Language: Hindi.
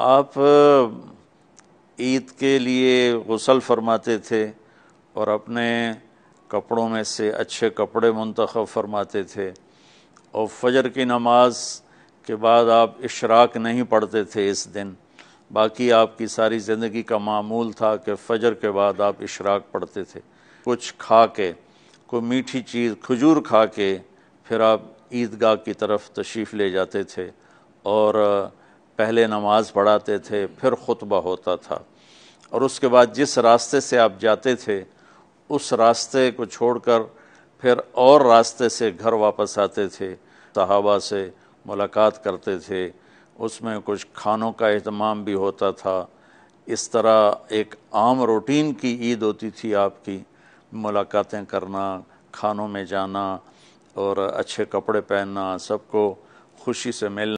आप ईद के लिए गसल फरमाते थे और अपने कपड़ों में से अच्छे कपड़े मंतखब फरमाते थे और फजर की नमाज के बाद आप इशराक नहीं पढ़ते थे इस दिन बाकी आपकी सारी ज़िंदगी का मामूल था कि फजर के बाद आप इशराक पढ़ते थे कुछ खा के कोई मीठी चीज़ खजूर खा के फिर आप ईदगाह की तरफ तशरीफ़ ले जाते थे और पहले नमाज पढ़ाते थे फिर खुतबा होता था और उसके बाद जिस रास्ते से आप जाते थे उस रास्ते को छोड़कर फिर और रास्ते से घर वापस आते थे सहाबा से मुलाकात करते थे उसमें कुछ खानों का अहतमाम भी होता था इस तरह एक आम रूटीन की ईद होती थी आपकी मुलाकातें करना खानों में जाना और अच्छे कपड़े पहनना सबको खुशी से मिलना